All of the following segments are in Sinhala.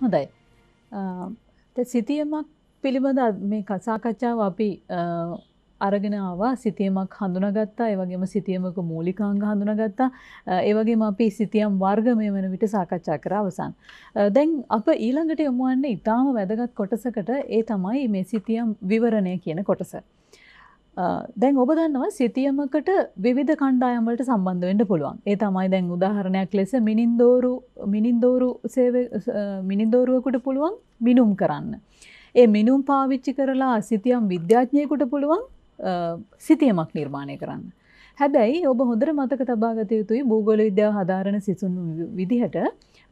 හොඳයි. සිතියමක් පිළිබඳ මේ කසාකච්ඡාව අපි අරගෙන ආවා සිතියමක් හඳුනාගත්තා ඒ වගේම සිතියමක මූලිකාංග හඳුනාගත්තා ඒ වගේම අපි සිතියම් වර්ගමය වෙන විට සාකච්ඡා කරා අවසන්. දැන් අප ඊළඟට යමු වන්නේ ඊටාම වැදගත් කොටසකට ඒ තමයි මේ සිතියම් විවරණය කියන කොටස. දැන් ඔබ දන්නවා සිතියමකට විවිධ කණ්ඩායම්වලට සම්බන්ධ වෙන්න පුළුවන්. ඒ තමයි දැන් උදාහරණයක් ලෙස මිනින්දෝරු මිනින්දෝරු සේවය මිනින්දෝරුවෙකුට පුළුවන් මිනුම් කරන්න. ඒ මිනුම් පාවිච්චි කරලා සිතියම් විද්‍යාඥයෙකුට පුළුවන් සිතියමක් නිර්මාණය කරන්න. හැබැයි ඔබ හොඳට මතක තබා ගත යුතුයි භූගෝල විද්‍යාව හදාරන සිසුන් විදිහට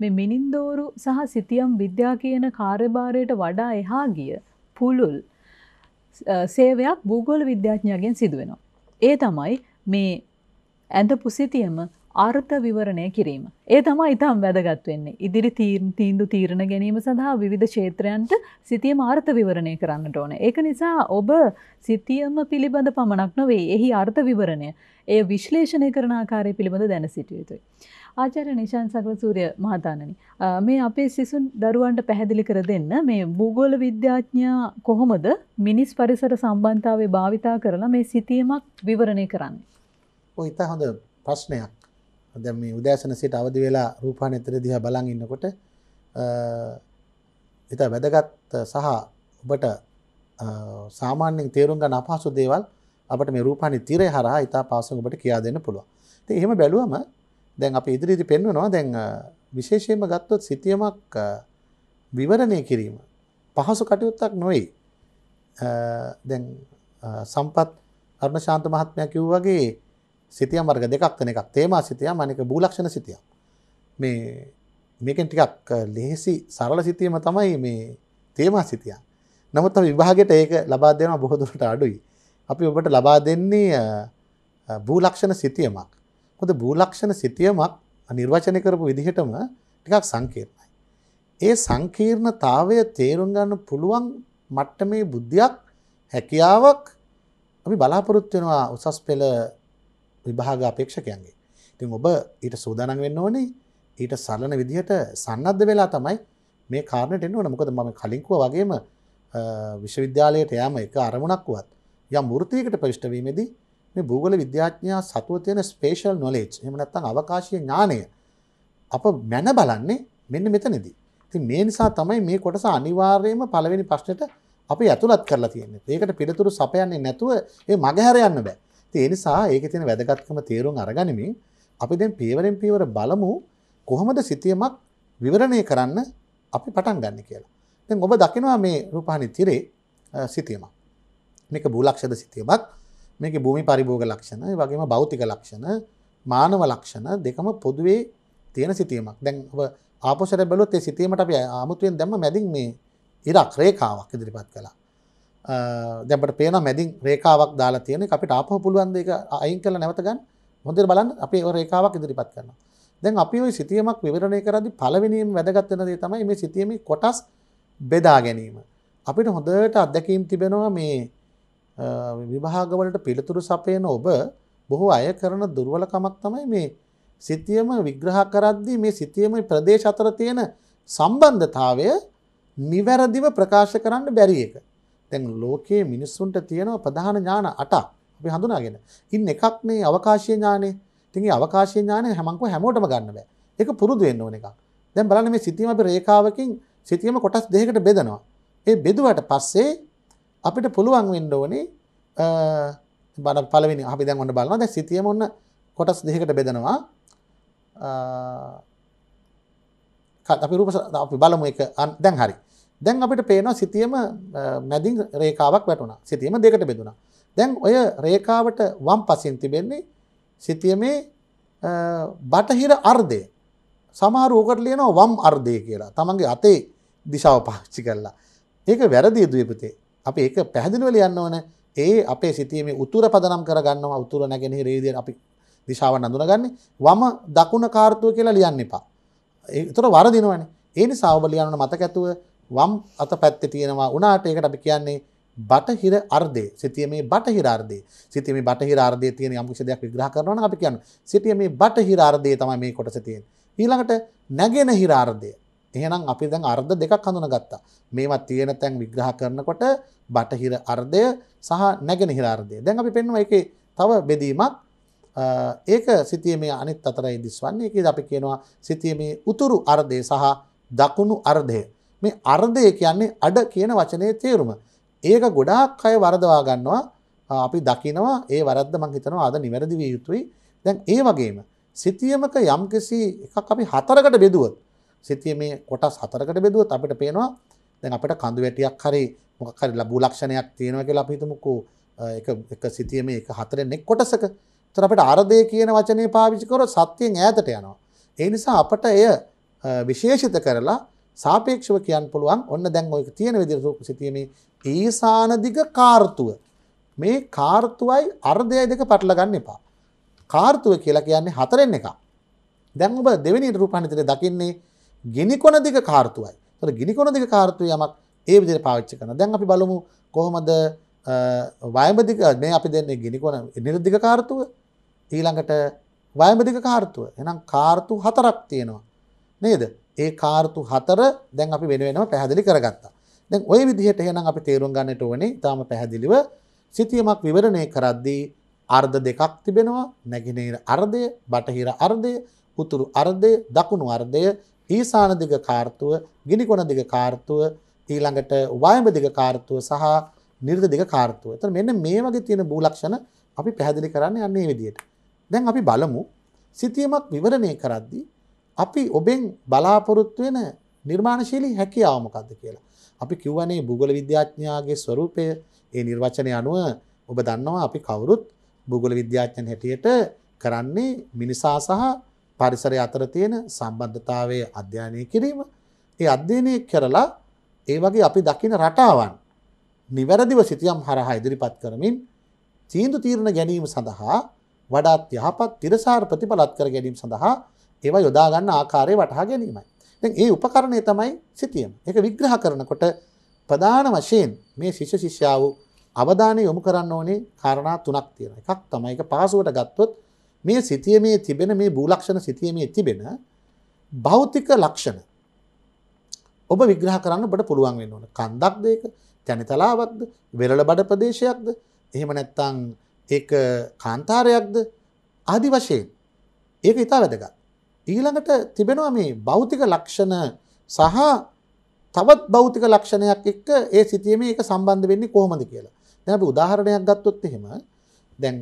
මේ මිනින්දෝරු සහ සිතියම් විද්‍යා කියන කාර්යභාරයට වඩා එහා ගිය පුළුල් සේවයක් භූගෝල විද්‍යාඥයගෙන් සිදුවෙනවා. ඒ තමයි මේ ඇඳ පුසිතියම ආර්ථ විවරණය කිරීම. ඒ තමා ඉතාම් වැදගත් වෙන්නේ. ඉදිරි තීන්දු තීරණ ගැනීම සඳහා විධ ක්ෂේත්‍රයන්ට සිතියම ආර්ථ විවරණය කරන්නට ඕන. ඒක නිසා ඔබ සිතියම පිළිබඳ පමණක් නොවේ එහි අර්ථ විවරණය. එය විශ්ලේෂණය කරන ආකාරය පිළිබඳ දැන සිටිය යුතුයි. ආචාර්ය නිශාන් සකලසූරිය මහතානනි මේ අපේ සිසුන් දරුවන්ට පැහැදිලි කර දෙන්න මේ භූගෝල විද්‍යාඥයා කොහොමද මිනිස් පරිසර සම්බන්ධතාවේ භාවිතා කරලා මේ සිතියමක් විවරණය කරන්න. ඔය ඉතා හොඳ ප්‍රශ්නයක්. දැන් මේ උදෑසන සිට අවදි වෙලා රූපානෙතර දිහා බලන් ඉන්නකොට ඉත වැදගත් සහ ඔබට සාමාන්‍යයෙන් තේරුම් ගන්න අපහසු දේවල් අපිට මේ රූපානි තිරේ හරහා ඉතා පාසෙන් ඔබට කියා දෙන්න පුළුවන්. ඉතින් එහෙම බැලුවම දැන් අපි ඉදිරියේදී පෙන්වනවා දැන් විශේෂයෙන්ම ගත්තොත් සිතියමක් විවරණය කිරීම පහසු කටයුත්තක් නොවේ. දැන් සම්පත් අරුණශාන්ත මහත්මයා කිව්වා වගේ සිතියම් වර්ග දෙකක් වෙන එකක් තේමා සිතියම් අනික බූලක්ෂණ සිතියම්. මේ මේකෙන් ටිකක් ලෙහෙසි සරල සිතියම තමයි මේ තේමා සිතියම්. නමුත් අපි විභාගයට ඒක ලබා දෙනවා බොහෝ දුරට අඩුයි. අපි ඔබට ලබා දෙන්නේ බූලක්ෂණ සිතියමක්. මොකද බූලක්ෂණ සිතියමක් නිර්වචනය කරපු විදිහටම ටිකක් සංකීර්ණයි. ඒ සංකීර්ණතාවය තේරුම් ගන්න පුළුවන් මට්ටමේ බුද්ධියක් හැකියාවක් අපි බලාපොරොත්තු වෙනවා උසස් පෙළ විභාග අපේක්ෂකයන්ගේ. තින් ඔබ ඊට සූදානන් වෙන්න ඕනේ ඊට සලන විදිහට සන්නද්ධ වෙලා තමයි මේ කාරණට එන්න ඕන මොකද මම කලින්කුව වගේම විශ්වවිද්‍යාලයට යෑම එක අරමුණක් වුවත් යම් වෘත්තියකට ප්‍රවිෂ්ඨ වීමේදී මේ භූගෝල විද්‍යාඥයා සතුව තියෙන ස්පේෂල් නොලෙජ් එහෙම නැත්නම් අවකාශීය ඥානය අප මැන බලන්නේ මෙන්න මෙතනදී. ඉතින් මේ නිසා තමයි මේ කොටස අනිවාර්යයෙන්ම පළවෙනි ප්‍රශ්නෙට අපි ඇතුළත් කරලා තියෙන්නේ. ඒකට පිළිතුරු සපයන්නේ නැතුව ඒ මගහැර යන්න බෑ. ඒ නිසා ඒක තියෙන වැදගත්කම තේරුම් අරගනිමින් අපි දැන් පියවරෙන් පියවර බලමු කොහොමද සිතියමක් විවරණය කරන්න අපි පටන් ගන්න කියලා. දැන් ඔබ දකිනවා මේ රූපහානි තිරේ සිතියමක්. මේක භූලක්ෂද සිතියමක්. මේකේ භූමි පරිභෝග ලක්ෂණ, ඒ වගේම භෞතික ලක්ෂණ, මානව ලක්ෂණ දෙකම පොදුවේ තියෙන සිතියමක්. දැන් ඔබ ආපෝෂයට බැලුවොත් ඒ සිතියමට අපි ආමුතුවෙන් දැම්ම මැදින් මේ ඉරක් රේඛාවක් ඉදිරිපත් කළා. දැබට පේන මැදින් රේකාවක් දාලා තියෙන අපිට අපහ පුළුවන් දෙක අයින් කළ නැවතගන්න හොඳර බලන් අපි රේකාවක් ඉදිරිපත් කරන දැන් අපි ඔයි සිතියමක් විවරණය කරදි පලවිනීම් වැදගත්වන දේ තමයි මේ සිතියම කොටස් බෙදා ගැනීම අපිට හොඳට අත්දැකීම් තිබෙනවා මේ විභාගවලට පිළිතුරු සපයන ඔබ බොහෝ අය කරන දුර්වලකමක් තමයි මේ සිතියම විග්‍රහ කරද්දි මේ සිතියම ප්‍රදේශ අතර තියෙන සම්බන්ධතාවය නිවැරදිව ප්‍රකාශ කරන්න බැරි එක දැන් ලෝකයේ මිනිස්සුන්ට තියෙනවා ප්‍රධාන ඥාන 8ක් අපි හඳුනාගෙන. ඉන් එකක් මේ අවකාශීය ඥානය. ඉතින් මේ අවකාශීය ඥානය හැමංකෝ හැමෝටම ගන්න බෑ. ඒක පුරුදු වෙන්න ඕන එකක්. දැන් බලන්න මේ සිතීම අපි රේඛාවකින් සිතීම කොටස් දෙකකට බෙදනවා. ඒ බෙදුවට පස්සේ අපිට පුළුවන් වෙන්න ඕනේ බණ පළවෙනි අපි දැන් ඔන්න බලනවා. දැන් සිතීම ඔන්න කොටස් දෙකකට බෙදනවා. අපි රූප අපි බලමු එක දැන් හරි. දැන් අපිට පේනවා සිතියම මැදින් රේකාවක් වැටුණා සිතියම දෙකට බෙදුණා. දැන් ඔය රේකාවට වම් පසින් තිබෙන්නේ සිතියමේ බටහිර අර්ධය. සමහර ඕකට ලියනවා වම් අර්ධය කියලා. තමන්ගේ අතේ දිශාව පාවිච්චි කරලා. ඒක වැරදි යුතුයි පුතේ. අපි ඒක පැහැදිලිව ලියන්න ඕන. ඒ අපේ සිතියමේ උතුර පදනම් කරගන්නවා උතුර නැගෙනහිර ඒ විදිහට අපි දිශාව නඳුනගන්නේ. වම දකුණ කාර්තුව කියලා ලියන්න එපා. ඒතර වරදිනවනේ. ඒ නිසා ඔබ ලියන්න මතක ඇතුව වම් අත පැත්තේ තියෙනවා වුණාට ඒකට අපි කියන්නේ බටහිර අර්ධය සිතියමේ බටහිර අර්ධය සිතියමේ බටහිර අර්ධය තියෙන යම් කිසි දෙයක් විග්‍රහ කරනවා නම් අපි කියන්නේ සිතියමේ බටහිර අර්ධය තමයි මේ කොටස තියෙන්නේ ඊළඟට නැගෙනහිර අර්ධය එහෙනම් අපි දැන් අර්ධ දෙකක් හඳුනගත්තා මේවා තියෙන තැන් විග්‍රහ කරනකොට බටහිර අර්ධය සහ නැගෙනහිර අර්ධය දැන් අපි පෙන්වන එකේ තව බෙදීමක් ඒක සිතියමේ අනිත් අතරයි දිස්වන්නේ ඒකද අපි කියනවා සිතියමේ උතුරු අර්ධය සහ දකුණු අර්ධය මේ අර්ධය කියන්නේ අඩ කියන වචනේ තේරුම. ඒක ගොඩාක් අය වරදවා ගන්නවා අපි දකිනවා ඒ වරද්ද මං හිතනවා අද නිවැරදි විය යුතුයි. දැන් ඒ වගේම සිතියමක යම්කිසි එකක් අපි හතරකට බෙදුවොත් සිතියමේ කොටස් හතරකට බෙදුවොත් අපිට පේනවා දැන් අපිට කඳු වැටියක් හරි මොකක් හරි ලබු ලක්ෂණයක් තියෙනවා කියලා අපි හිතමුකෝ එක එක සිතියමේ එක හතරෙන් එක් කොටසක. ඒතර අපිට අර්ධය කියන වචනේ පාවිච්චි කරොත් සත්‍යයෙන් ඈතට යනවා. ඒ නිසා අපට එය විශේෂිත කරලා සාපේක්ෂව කියන්න පුළුවන් ඔන්න දැන් ඔයක තියෙන විදිහට රූප සිතීමේ ඊසාන දිග කාර්තුව මේ කාර්තුවයි අර්ධයයි දෙක පටල ගන්න එපා. කාර්තුව කියලා කියන්නේ හතරෙන් එකක්. දැන් ඔබ දෙවෙනි රූපానికి දකින්නේ ගිනිකොන දිග කාර්තුවයි. ඒතර ගිනිකොන දිග කාර්තුව යමක් ඒ විදිහට පාවිච්චි කරනවා. දැන් අපි බලමු කොහොමද වයඹදික මේ අපි දෙන්නේ ගිනිකොන නිර්දිග කාර්තුව ඊළඟට වයඹදික කාර්තුව. එහෙනම් කාර්තු හතරක් තියෙනවා. නේද? ඒ කාර්තු හතර දැන් අපි වෙනුවෙනම පැහැදිලි කරගත්තා. දැන් ওই විදිහට එහෙනම් අපි තේරුම් ගන්නට ඕනේ ඊටාම පැහැදිලිව සිතියමක් විවරණය කරද්දී අර්ධ දෙකක් තිබෙනවා. නැගෙනහිර අර්ධය, බටහිර අර්ධය, උතුරු අර්ධය, දකුණු අර්ධය, ඊසාන දිග කාර්තුව, ගිනිකොන දිග කාර්තුව, ඊළඟට වයඹ දිග කාර්තුව සහ නිර්ද දිග කාර්තුව. එතන මෙන්න මේ වගේ තියෙන භූලක්ෂණ අපි පැහැදිලි කරන්න යන්නේ මේ විදිහට. දැන් අපි බලමු සිතියමක් විවරණය කරද්දී අපි ඔබෙන් බලාපොරොත්තු වෙන නිර්මාණශීලී හැකියාව මොකද්ද කියලා. අපි කිව්වනේ භූගෝල විද්‍යාඥයාගේ ස්වરૂපය ඒ නිර්වචනය අනුව ඔබ දන්නවා අපි කවුරුත් භූගෝල විද්‍යාඥයන් හැටියට කරන්නේ මිනිසා සහ පරිසරය අතර තියෙන සම්බන්ධතාවය අධ්‍යයනය කිරීම. ඒ අධ්‍යයනය කරලා ඒ වගේ අපි දකින රටාවන් නිවැරදිව සිතියම් හරහා ඉදිරිපත් කරමින් තීන්දු තීරණ ගැනීම සඳහා වඩාත් යහපත් තිරසාර ප්‍රතිඵලත් කර ගැනීම සඳහා ඒවා යොදාගන්න ආකාරය වටහා ගැනීමයි. දැන් ඒ උපකරණය තමයි සිතියම. ඒක විග්‍රහ කරනකොට ප්‍රධාන වශයෙන් මේ ශිෂ්‍ය ශිෂ්‍යාව අවධානය යොමු කරන්න ඕනේ කාරණා තුනක් තියෙනවා. එකක් තමයි ඒක පාසුවට ගත්තොත් මේ සිතියමේ තිබෙන මේ භූලක්ෂණ සිතියමේ තිබෙන භෞතික ලක්ෂණ ඔබ විග්‍රහ කරන්න ඔබට පුළුවන් වෙන්න ඕන. කන්දක් දෙක, තැනිතලාවක්ද, වෙරළ බඩ ප්‍රදේශයක්ද, එහෙම නැත්නම් ඒක කාන්තාරයක්ද ආදි වශයෙන් ඒක ඉතා වැදගත්. ඊළඟට තිබෙනවා මේ භෞතික ලක්ෂණ සහ තවත් භෞතික ලක්ෂණයක් එක්ක ඒ සිතියමේ ඒක සම්බන්ධ වෙන්නේ කොහොමද කියලා. දැන් අපි උදාහරණයක් ගත්තොත් එහෙම දැන්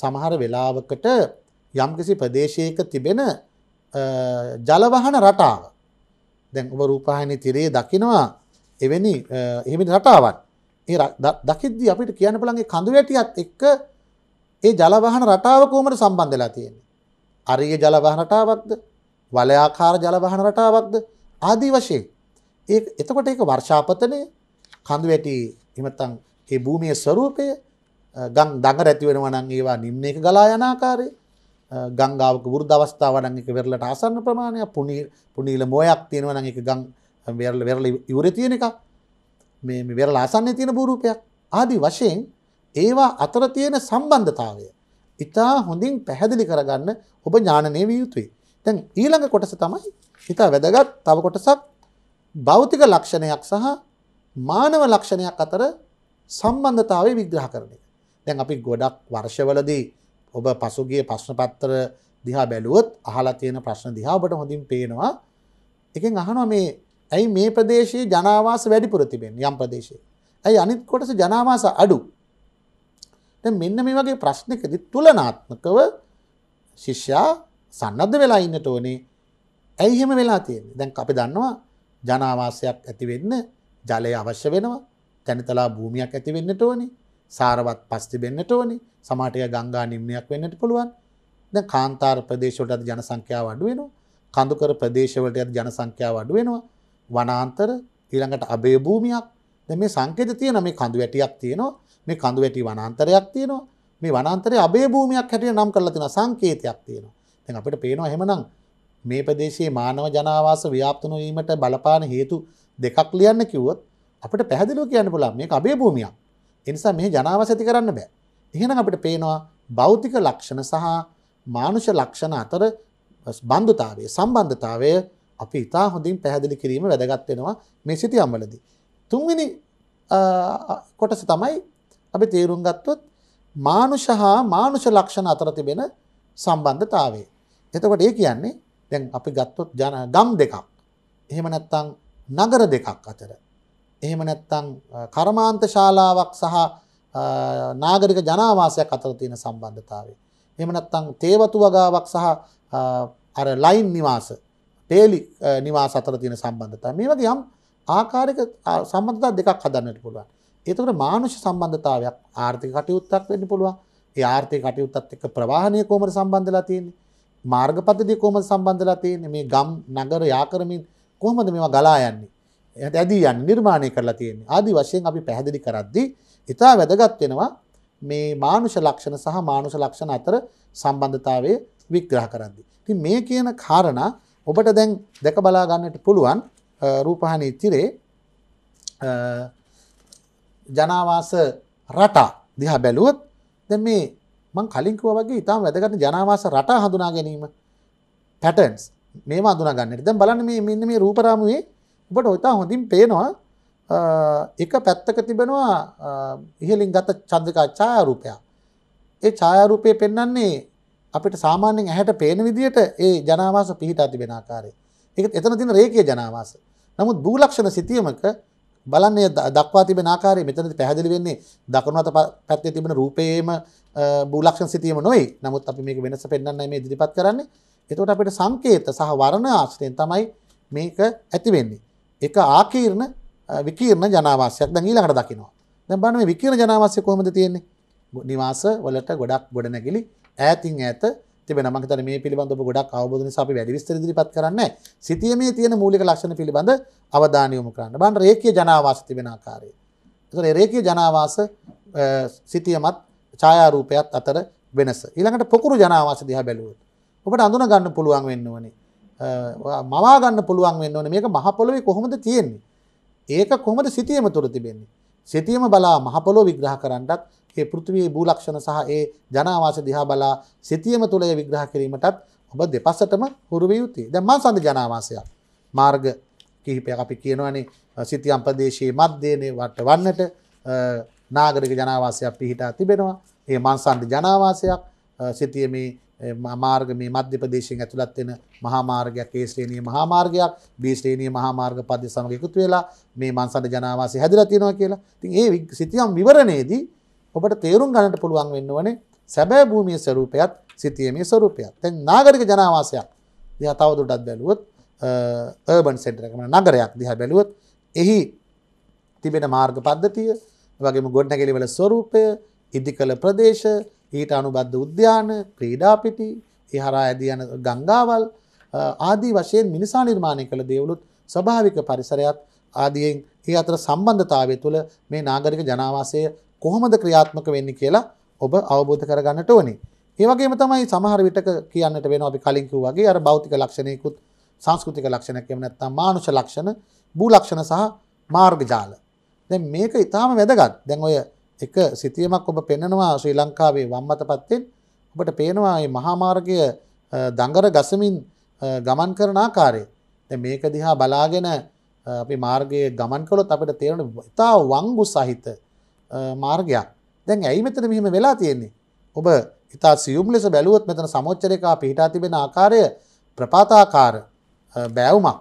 සමහර වෙලාවකට යම්කිසි ප්‍රදේශයක තිබෙන ජලවහන රටාව දැන් ඔබ රූපවාහිනී තිරයේ දකිනවා එවැනි එහෙම රටාවක්. ඒ දකිද්දී අපිට කියන්න පුළුවන් ඒ කඳු වැටියත් එක්ක ඒ ජලවහන රටාව කොහොමද සම්බන්ධ වෙලා තියෙන්නේ? අරිය ජලවාහන රටාවක්ද වලයාකාර ජලවාහන රටාවක්ද ආදී වශයෙන් ඒ එතකොට ඒක වර්ෂාපතනය කඳු වැටි එමත්තන් ඒ භූමිය ස්වරූපය ගං දඟ රැති වෙනවා නම් ඒවා නිම්න එක ගලා යන ආකාරය ගංගාවක වෘද්ධ අවස්ථාව නම් ඒක වෙරළට ආසන්න ප්‍රමාණය පුනී පුනීල මොයක් තියෙනවා නම් ඒක ගං වෙරළ වෙරළ ඉවුරේ තියෙන එකක් මේ වෙරළ ආසන්නේ තියෙන භූරූපයක් ආදී වශයෙන් ඒවා අතර තියෙන සම්බන්ධතාවය ඉතා හොඳින් පැහැදිලි කරගන්න ඔබ ඥානනය විය යුතුයි. තැන් ඊළඟ කොටස තමයි ඉතා වැදගත් තව කොටසක් භෞතික ලක්ෂණයක් සහ මානව ලක්ෂණයක් අතර සම්බන්ධතාවේ විග්‍රහ කරන එක. දැන් අපි ගොඩක් වර්ෂවලදී ඔබ පසුගිය ප්‍රශ්න පත්තර දිහා බැලුවොත් අහලා තියෙන ප්‍රශ්න දිහා ඔබට හොඳින් පේනවා. එකෙන් අහනවා මේ ඇයි මේ ප්‍රදේශයේ ජනවාස වැඩිපුර තිබෙන්නේ යම් ප්‍රදේශයේ. ඇයි අනිත් කොටස ජනවාස අඩු? දැන් මෙන්න මේ වගේ ප්‍රශ්නකදී තුලනාත්මකව ශිෂ්‍යයා සන්නද්ධ වෙලා ඉන්නට ඕනේ. ඇයි එහෙම වෙලා තියෙන්නේ? දැන් අපි දන්නවා ජනාවාසයක් ඇති වෙන්න ජලය අවශ්‍ය වෙනවා. තැනිතලා භූමියක් ඇති වෙන්නට ඕනේ. සාරවත් පස් තිබෙන්නට ඕනේ. සමාජය ගංගා නිම්නයක් වෙන්නට පුළුවන්. දැන් කාන්තාර ප්‍රදේශවලට ජන සංඛ්‍යාව අඩු වෙනවා. කඳුකර ප්‍රදේශවලට ජන සංඛ්‍යාව අඩු වෙනවා. වනාන්තර ඊළඟට අබේ භූමියක්. දැන් මේ සංකේත තියෙන මේ කඳු වැටියක් තියෙනවා. මේ කඳු වැටි වනාන්තරයක් තියෙනවා මේ වනාන්තරය අබේ භූමියක් හැටියට නම් කරලා තියෙනවා සංකේතයක් තියෙනවා. දැන් අපිට පේනවා එහෙමනම් මේ ප්‍රදේශයේ මානව ජනාවාස ව්‍යාප්ත නොවීමට බලපාන හේතු දෙකක් ලියන්න කිව්වොත් අපිට පැහැදිලිව කියන්න පුළුවන් මේක අබේ භූමියක්. ඒ නිසා මේ ජනාවාස ඇති කරන්න බෑ. එහෙනම් අපිට පේනවා භෞතික ලක්ෂණ සහ මානුෂ ලක්ෂණ අතර බන්ධතාවය සම්බන්ධතාවය අපි ඉතා හොඳින් පැහැදිලි කිරීම වැදගත් වෙනවා මේ සිතියම්වලදී. තුන්වෙනි කොටස තමයි අපි තේරුම් ගත්තොත් මානුෂ හා මානුෂ ලක්ෂණ අතර තිබෙන සම්බන්ධතාවය. එතකොට ඒ කියන්නේ දැන් අපි ගත්තොත් ජන ගම් දෙකක්. එහෙම නැත්නම් නගර දෙකක් අතර. එහෙම නැත්නම් කර්මාන්ත ශාලාවක් සහ නාගරික ජනාවාසයක් අතර තියෙන සම්බන්ධතාවය. එහෙම නැත්නම් තේවතු වගාවක් සහ අර ලයින් නිවාස, තේලි නිවාස අතර තියෙන සම්බන්ධතාවය. මේ වගේ යම් ආකාරයක සම්බන්ධතා දෙකක් හදන්නට පුළුවන්. එතකට මානුෂ සම්බන්ධතාවයක් ආර්ථික කටයුත්තක් වෙන්න පුළුවන් ඒ ආර්ථය කටයුත්තත් එක ප්‍රවාහණය කෝමට සම්බන්ධලා තියෙන්නේ මාර්ගපතදි කොම සම්බන්ධලා තියෙන්නේ මේ ගම් නගර යාකරමින් කොහොමද මේවා ගලා යන්නේ එහට ඇදී යන් නිර්මාණය කරලා තියෙන්නේ ආදි වශයෙන් අපි පැහැදිලි කරද්දී ඉතා වැදගත් වෙනවා මේ මානුෂ ලක්ෂණ සහ මානුෂ ලක්ෂණ අතර සම්බන්ධතාවය විග්‍රහ කරද්දී. ඉතින් මේ කියන කාරණා ඔබට දැන් දැක බලා ගන්නට පුළුවන් රූපහානි ඉතිරේ ජනාවාස රටා දිහා බැලුවොත් ද මේ මං කලින්කුව වගේ ඉතාම වැදගන්න ජනාවාස රටා හඳුනා ගැනීම පැටන්ස් මේ අඳුනගන්නට දැ බලන්න මේ මෙන්න මේ රූපරාමුවේ ඔබට ඔතා හොඳින් පේනවා එක පැත්තක තිබෙනවා ඉහලින් ගත චන්දකා ඡායරූපයා ඒ ඡායරූපය පෙන්න්නන්නේ අපිට සාමාන්‍යෙන් ඇහැට පේන විදිහට ඒ ජනාවාස පිහිට අතිබෙන ආකාරය එක එතන තින රේකය ජනාවාස නමුත් භූලක්ෂණ සිතියමක බලන්නේ දක්වා තිබෙන ආකාරය මෙතනදී පැහැදිලි වෙන්නේ දකුණු අත පැත්තේ තිබෙන රූපයේම බූලක්ෂණ සිතීම නොවේ. නමුත් අපි මේක වෙනස පෙන්වන්නයි මේ ඉදිරිපත් කරන්නේ. එතකොට අපිට සංකේත සහ වර්ණ ආශ්‍රයෙන් තමයි මේක ඇති වෙන්නේ. එක ආකීර්ණ විකීර්ණ ජනාවාසයක් දැන් ඊළඟට දකිනවා. දැන් බලන්න මේ විකීර්ණ ජනාවාසය කොහොමද තියෙන්නේ? නිවාස වලට ගොඩක් ගොඩනැගිලි ඈතින් ඈත තිබෙන මම හිතන්නේ මේ පිළිබඳව ගොඩක් අවබෝධ නිසා අපි වැඩි විස්තර ඉදිරිපත් කරන්නේ සිතියමේ තියෙන මූලික ලක්ෂණ පිළිබඳ අවධානය යොමු කරන්න. බලන්න රේඛීය ජනාවාස තිබෙන ආකාරය. ඒතර රේඛීය ජනාවාස සිතියමත් ඡායාරූපයත් අතර වෙනස. ඊළඟට පොකුරු ජනාවාස දිහා බැලුවොත් ඔබට අඳුන ගන්න පුළුවන් වෙන්න ඕනේ. මවා ගන්න පුළුවන් වෙන්න ඕනේ මේක මහ පොළොවේ කොහොමද තියෙන්නේ? ඒක කොහොමද සිතියම තුර තිබෙන්නේ? සිතියම බලා මහ පොළොව විග්‍රහ කරන්නත් ඒ පෘථිවියේ භූලක්ෂණ සහ ඒ ජනාවාස දිහා බලා සිතියම තුල විග්‍රහ කිරීමටත් ඔබ දෙපසටම හුරු විය යුතුයි. දැන් මාංශන්ද ජනාවාසයක් මාර්ග කිහිපයක් අපි කියනවනේ සිතියම් ප්‍රදේශයේ මැදේනේ වට වන්නට නාගරික ජනාවාසයක් පිහිටා තිබෙනවා. ඒ මාංශන්ද ජනාවාසයක් සිතියමේ මාර්ග මේ මධ්‍ය ප්‍රදේශයෙන් ඇතුළත් වෙන මහා මාර්ගයක් ඒ ශ්‍රේණියේ මහා මාර්ගයක් B ශ්‍රේණියේ මහා මාර්ග පද සමග එකතු වෙලා මේ මන්සඳ ජනාවාසය හැදිලා තියෙනවා කියලා. ඉතින් ඒ සිතියම් විවරණයේදී ඔබට තේරුම් ගන්නට පුළුවන් වෙන්න ඕනේ සැබෑ භූමියේ ස්වરૂපයත් සිතියමේ ස්වરૂපයත්. දැන් නාගරික ජනාවාසයක් දිහා තවදුරටත් බැලුවොත් urban center එක නගරයක් දිහා බැලුවොත් එහි තිබෙන මාර්ග පද්ධතිය, වගේම ගොඩනැගිලි වල ස්වરૂපය, ඉදිකල ප්‍රදේශ, ඊට අනුබද්ධ උද්‍යාන, ක්‍රීඩා පිටි, ඒ හරහා ඇදී යන ගංගාවල් ආදී වශයෙන් මිනිසා නිර්මාණය කළ දේවලුත් ස්වභාවික පරිසරයත් ආදීන් ඒ අතර සම්බන්ධතාවය තුළ මේ නාගරික ජනාවාසය කොහොමද ක්‍රියාත්මක වෙන්නේ කියලා ඔබ අවබෝධ කරගන්නට ඕනේ. ඒ වගේම තමයි සමහර විටක කියන්නට වෙනවා අපි කලින් කිව්වා වගේ අර භෞතික ලක්ෂණයකුත් සංස්කෘතික ලක්ෂණයක් එහෙම නැත්නම් මානුෂ ලක්ෂණ, භූ ලක්ෂණ සහ මාර්ග ජාල. දැන් මේක ඊටාම වැදගත්. දැන් ඔය එක සිතියමක් ඔබ පෙන්නනවා ශ්‍රී ලංකාවේ වම්මතපත්තෙන් ඔබට පේනවා මේ මහා මාර්ගය දඟර ගසමින් ගමන් කරන ආකාරය. දැන් මේක දිහා බලාගෙන අපි මාර්ගයේ ගමන් කළොත් අපිට තේරෙන ඉතා වංගු සහිත මාර්ගයක්. දැන් ඇයි මෙතන මෙහෙම වෙලා තියෙන්නේ? ඔබ ඉතා සියුම් ලෙස බැලුවොත් මෙතන සමෝච්චරයකා පිහිටා තිබෙන ආකාරය ප්‍රපාතාකාර බෑවුමක්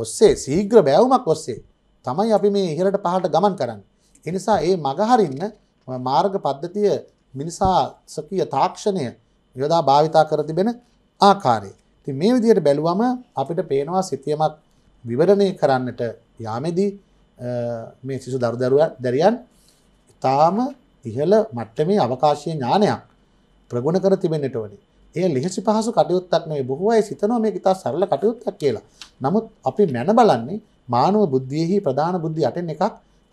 ඔස්සේ සීග්‍ර බෑවුමක් ඔස්සේ තමයි අපි මේ ඉහළට පහළට ගමන් කරන්න. එනිසා ඒ මගහරින්න මාර්ග පද්ධතිය මිනිසා සකීය තාක්ෂණය යොදා භාවිතා කර තිබෙන ආකාරය. ඉතින් මේ විදිහට බැලුවම අපිට පේනවා සිතියමක් විවරණය කරන්නට යාමේදී මේ සිසු දරු දරුවා දැරියන් ඉතාම ඉහළ මට්ටමේ අවකාශය ඥානයක් ප්‍රගුණ කර තිබෙන්නට ඕනේ. ඒ ලිහිසි පහසු කටයුත්තක් නෙවෙයි බොහෝ අය සිතනවා මේක ඉතා සරල කටයුත්තක් කියලා. නමුත් අපි මැන බලන්නේ මානව බුද්ධියෙහි ප්‍රධාන බුද්ධි අටෙන් එකක්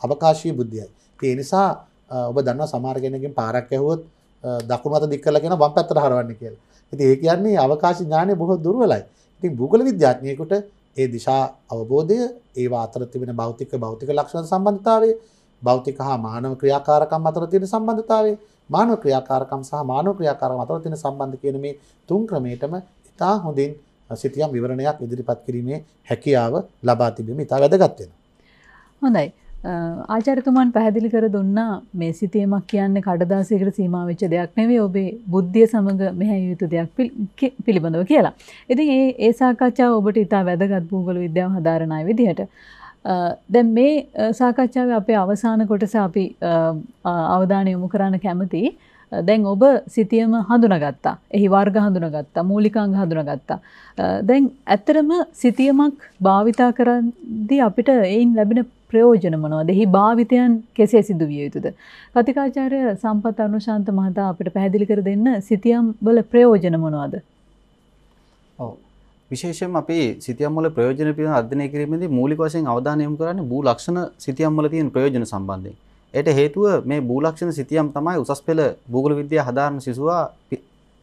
අවකාශීය බුද්ධියයි. ඒ නිසා ඔබ දන්නවා සමහර කෙනෙක්ගෙන් පාරක් ඇහුවොත් දකුණු අත දික් කරලා කියන වම් පැත්තට හරවන්න කියලා. ඉතින් ඒ කියන්නේ අවකාශ ඥානය බොහෝ දුර්වලයි. ඉතින් භූගෝල විද්‍යාඥයෙකුට ඒ දිශා අවබෝධය ඒවා අතර තිබෙන භෞතික භෞතික ලක්ෂණ සම්බන්ධතාවය භෞතික හා මානව ක්‍රියාකාරකම් අතර තියෙන සම්බන්ධතාවය මානව ක්‍රියාකාරකම් සහ මානව ක්‍රියාකාරකම් අතර තියෙන සම්බන්ධ කියන මේ තුන් ක්‍රමයටම ඉතා හොඳින් සිතියම් විවරණයක් ඉදිරිපත් කිරීමේ හැකියාව ලබා තිබීම ඉතා වැදගත් වෙනවා. හොඳයි. ආචාර්යතුමන් පැහැදිලි කර දුන්නා මේ සිතියමක් කියන්නේ කඩදාසියකට සීමා වෙච්ච දෙයක් නෙවෙයි ඔබේ බුද්ධිය සමග මෙහෙය යුතු දෙයක් පිළිබඳව කියලා. ඉතින් ඒ ඒ සාකච්ඡාව ඔබට ඉතා වැදගත් භූගෝල විද්‍යාව හදාරන අය විදිහට දැන් මේ සාකච්ඡාව අපේ අවසාන කොටස අපි අවධානය යොමු කරන්න කැමති. දැන් ඔබ සිතියම හඳුනගත්තා. එහි වර්ග හඳුනගත්තා. මූලිකාංග හඳුනගත්තා. දැන් ඇත්තරම සිතියමක් භාවිතා කරද්දී අපිට එයින් ලැබෙන ප්‍රයෝජන මොනවද? එහි භාවිතයන් කෙසේ සිදු විය යුතුද? කතිකාචාර්ය සම්පත් අනුශාන්ත මහතා අපිට පැහැදිලි කර දෙන්න සිතියම් වල ප්‍රයෝජන මොනවද? විශේෂයෙන් අපේ සිතියම්මල ප්‍රයෝජන පිළිබඳ අධ්‍යයනය කිරීමේදී මූලික වශයෙන් අවධානය යොමු කරන්නේ භූ ලක්ෂණ සිතියම්මල තියෙන ප්‍රයෝජන සම්බන්ධයෙන්. ඒට හේතුව මේ භූ ලක්ෂණ සිතියම් තමයි උසස් පෙළ භූගෝල විද්‍යා හදාරන සිසුවා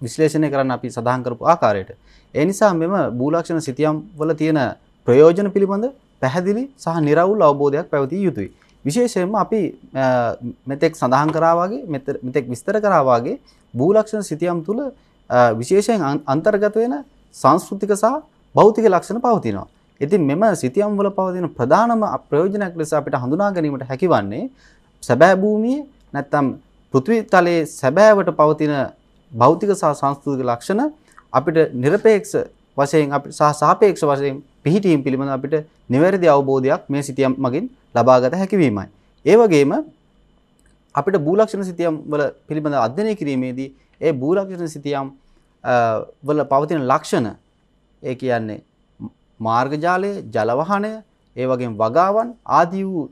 විශ්ලේෂණය කරන්න අපි සඳහන් කරපු ආකාරයට. ඒ නිසා මෙම භූ ලක්ෂණ සිතියම් වල තියෙන ප්‍රයෝජන පිළිබඳ පැහැදිලි සහ निराවුල් අවබෝධයක් පැවතිය යුතුයි. විශේෂයෙන්ම අපි මෙතෙක් සඳහන් කරා වගේ මෙතෙක් විස්තර කරා වගේ භූ ලක්ෂණ සිතියම් තුළ විශේෂයෙන් අන්තර්ගත වෙන සංස්කෘතික සහ භෞතික ලක්ෂණ පවතිනවා. ඉතින් මෙම සිතියම් වල පවතින ප්‍රධානම ප්‍රයෝජනයක් ලෙස අපිට හඳුනා ගැනීමට හැකිවන්නේ සැබෑ භූමියේ නැත්නම් පෘථිවි තලයේ සැබෑවට පවතින භෞතික සහ සංස්කෘතික ලක්ෂණ අපිට নিরপেক্ষ වශයෙන් අපිට සහ සාපේක්ෂ වශයෙන් පිහිටීම් පිළිබඳ අපිට නිවැරදි අවබෝධයක් මේ සිතියම් මගින් ලබාගත හැකිවීමයි. ඒ වගේම අපිට භූලක්ෂණ සිතියම් වල පිළිබඳ අධ්‍යයනය කිරීමේදී ඒ භූලක්ෂණ සිතියම් වල පවතින ලක්ෂණ ඒ කියන්නේ මාර්ගජාලය ජලවහනය ඒ වගේ වගාවන් ආදී වූ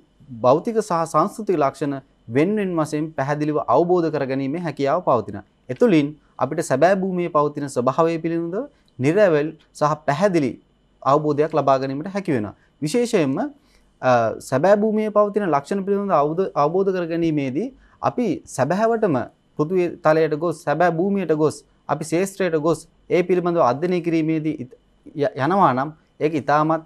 භෞතික සහ සංස්කෘතික ලක්ෂණ වෙන්වෙන් වශයෙන් පැහැදිලිව අවබෝධ කරගැනීමේ හැකියාව පවතින. එතුළින් අපිට සැබෑ භූමියේ පවතින ස්වභාවය පිළිබඳව නිර්වැල් සහ පැහැදිලි අවබෝධයක් ලබා ගැනීමට හැකි වෙනවා. විශේෂයෙන්ම සැබෑ භූමියේ පවතින ලක්ෂණ පිළිබඳව අවබෝධ කරගැනීමේදී අපි සැබෑවටම පෘථුවේ තලයට ගොස් සැබෑ භූමියට ගොස් අපි ශේෂත්‍රයට ගොස් ඒ පිළිබඳව අධ්‍යනය කිරීමේදී යනවා නම් ඒක ඉතාමත්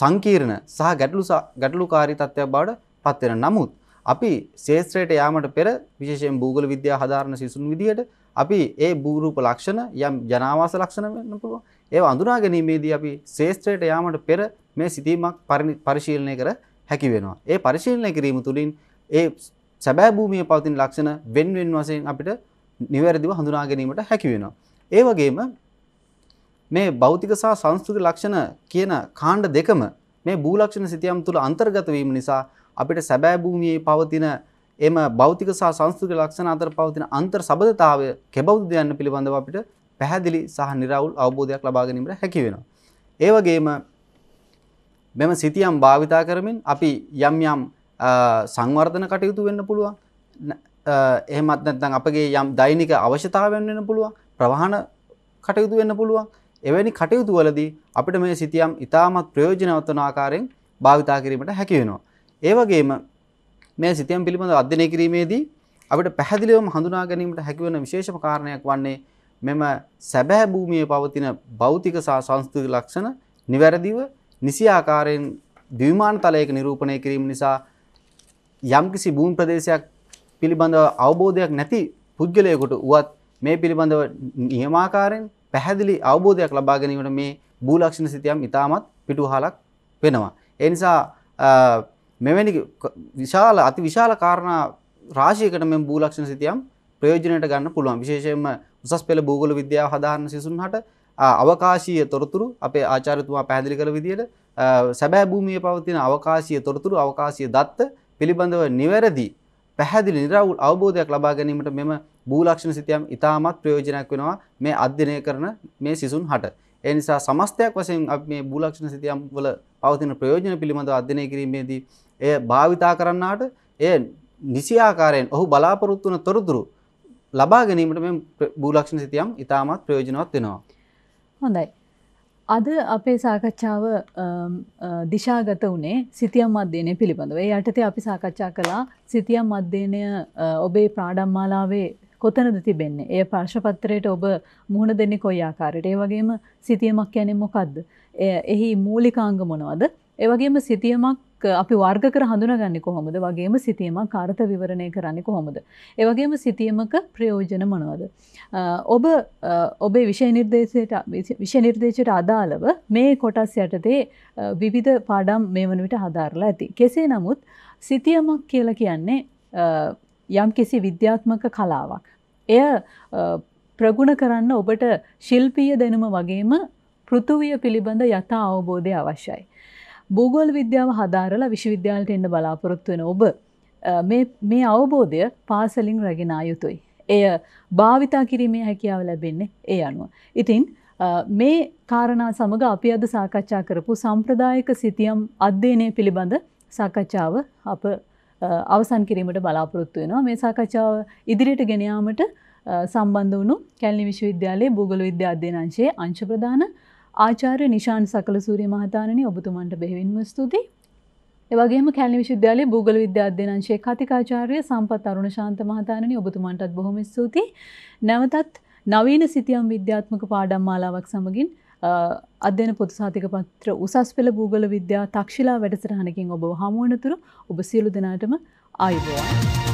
සංකීර්ණ සහ ගැටලු ගැටලුකාරී තත්ත්වයක් බවට පත් වෙන නමුත් අපි ශේෂත්‍රයට යාමට පෙර විශේෂයෙන් භූගෝල විද්‍යා හදාරන සිසුන් විදියට අපි ඒ භූරූප ලක්ෂණ යම් ජනාවාස ලක්ෂණ වෙන්න පුළුවන් ඒවා අඳුනා ගැනීමේදී අපි ශේෂත්‍රයට යාමට පෙර මේ සිතීමක් පරිශීලනය කර හැකි වෙනවා. ඒ පරිශීලනය කිරීම තුළින් ඒ සැබෑ භූමියේ පවතින ලක්ෂණ වෙන් වෙන් වශයෙන් අපිට නිවැරදිව හඳුනා ගැනීමට හැකි වෙනවා. ඒ වගේම මේ භෞතික සහ සංස්කෘතික ලක්ෂණ කියන කාණ්ඩ දෙකම මේ භූලක්ෂණ සිතියම් තුළ අන්තර්ගත වීම නිසා අපිට සැබෑ භූමියේ පවතින එම භෞතික සහ සංස්කෘතික ලක්ෂණ අතර පවතින අන්තර් සබඳතාවය කෙබවුද යන්න පිළිබඳව අපිට පැහැදිලි සහ निराවුල් අවබෝධයක් ලබා ගැනීමට හැකි වෙනවා. ඒ වගේම මෙම සිතියම් භාවිතා කරමින් අපි යම් යම් සංවර්ධන කටයුතු වෙන්න පුළුවන්. එහෙමත් නැත්නම් අපගේ යම් දෛනික අවශ්‍යතාවයන් වෙන්න පුළුවන් ප්‍රවාහන කටයුතු වෙන්න පුළුවන් එවැනි කටයුතු වලදී අපිට මේ සිතියම් ඉතාමත් ප්‍රයෝජනවත් වන ආකාරයෙන් භාවිතා කිරීමට හැකි වෙනවා. ඒ වගේම මේ සිතියම් පිළිබඳව අධ්‍යයනය කිරීමේදී අපිට පැහැදිලිවම හඳුනා ගැනීමට හැකි වෙන විශේෂම කාරණයක් වන්නේ මෙම සැබෑ භූමියේ පවතින භෞතික සහ සංස්කෘතික ලක්ෂණ නිවැරදිව නිසි ආකාරයෙන් ද්විමාන තලයක නිරූපණය කිරීම නිසා යම්කිසි භූමි ප්‍රදේශයක් පිළිබඳව අවබෝධයක් නැති පුද්ගලයකුට වුවත් මේ පිළිබඳව නියමාකාරයෙන් පැහැදිලි අවබෝධයක් ලබා ගැනීමට මේ බූලක්ෂණ සිතියම් ඉතාමත් පිටුහලක් වෙනවා. ඒ නිසා මෙවැනි විශාල අති විශාල කාරණා රාශියකට මේ බූලක්ෂණ සිතියම් ප්‍රයෝජනයට ගන්න පුළුවන්. විශේෂයෙන්ම උසස් පෙළ භූගෝල විද්‍යාව හදාරන සිසුන්හට අවකාශීය තොරතුරු අපේ ආචාර්යතුමා පැහැදිලි කළ විදිහට සැබෑ භූමියේ පවතින අවකාශීය තොරතුරු අවකාශීය දත්ත පිළිබඳව නිවැරදි පැහැදිලි නිරවුල් අවබෝධයක් ලබා ගැනීමට මෙම භූලක්ෂණ සිතියම් ඉතාමත් ප්‍රයෝජනයක් වෙනවා මේ අධ්‍යයනය කරන මේ සිසුන් හට. ඒ නිසා සමස්තයක් වශයෙන් අපි මේ භූලක්ෂණ සිතියම් වල පවතින ප්‍රයෝජන පිළිබඳව අධ්‍යයනය කිරීමේදී එය භාවිතා කරන්නාට එය නිසි ආකාරයෙන් ඔහු බලාපොරොත්තු වන තොරතුරු ලබා ගැනීමට මේ භූලක්ෂණ සිතියම් ඉතාමත් ප්‍රයෝජනවත් වෙනවා. හොඳයි. අද අපේ සාකච්ඡාව දිශාගත වනේ සිතියම් අධ්‍යයනය පිළිබඳව. ඒ යටතේ අපි සාකච්ඡා කළා සිතියම් අධ්‍යයනය ඔබේ ප්‍රාඩම්මාලාවේ කොතනද තිබෙන්නේ. ඒ පාර්ශපත්‍රයට ඔබ මුහුණ දෙන්නේ කොයි ආකාරයට. ඒ වගේම සිතියමක් කියන්නේ මොකද්ද? එහි මූලිකාංග මොනවද? ඒ වගේම සිතියමක් අපි වර්ග කර හඳුනගන්නේ කොහොමද වගේම සිතියමක් කාර්ථ විවරණය කරන්නේ කොහොමද ඒ වගේම සිතියමක ප්‍රයෝජන මොනවද ඔබ ඔබේ විෂය නිර්දේශයට විෂය නිර්දේශයට අදාළව මේ කොටස් යටතේ විවිධ පාඩම් මේ වන විට හදාරලා ඇති කෙසේ නමුත් සිතියමක් කියලා කියන්නේ යම් කිසි විද්‍යාත්මක කලාවක් එය ප්‍රගුණ කරන්න ඔබට ශිල්පීය දැනුම වගේම පෘථුවිය පිළිබඳ යථා අවබෝධය අවශ්‍යයි භූගෝල විද්‍යාව හදාරලා විශ්වවිද්‍යාලට එන්න බලාපොරොත්තු වෙන ඔබ මේ අවබෝධය පාසලින් රැගෙනා යුතුයි. එය භාවිතා කිරීමේ හැකියාව ලැබෙන්නේ ඒ අනුව. ඉතින් මේ කාරණා සමඟ අපි අද සාකච්ඡා කරපු සම්ප්‍රදායක සිතියම් අධ්‍යයනය පිළිබඳ සාකච්ඡාව අප අවසන් කිරීමට බලාපොරොත්තු වෙනවා. මේ සාකච්ඡාව ඉදිරියට ගෙනයාමට සම්බන්ධ වුණු කැල්ලි විශ්වවිද්‍යාලයේ භූගල විද්‍යා අධ්‍යනංශයේ අංශ ප්‍රධාන ආචාර්ය නිශාන් සකල සූරිය මහතානනි ඔබතුමන්ට බෙහෙවින්ම ස්තුතියි. එවගේම කැලණි විශ්වවිද්‍යාලයේ භූගෝල විද්‍යා අධ්‍යනාංශයේ කතිකාචාර්ය සම්පත් අරුණ ශාන්ත මහතානනි ඔබතුමන්ටත් බොහොම ස්තුතියි. නැවතත් නවීන සිතියම් විද්‍යාත්මක පාඩම් මාලාවක් සමගින් අධ්‍යන පොදු සාතික පත්‍ර උසස් පෙළ භූගල විද්‍යා තක්ෂිලා වැඩසටහනකින් ඔබ හමුවනතුරු ඔබ සියලු දෙනාටම ආයුබෝවන්.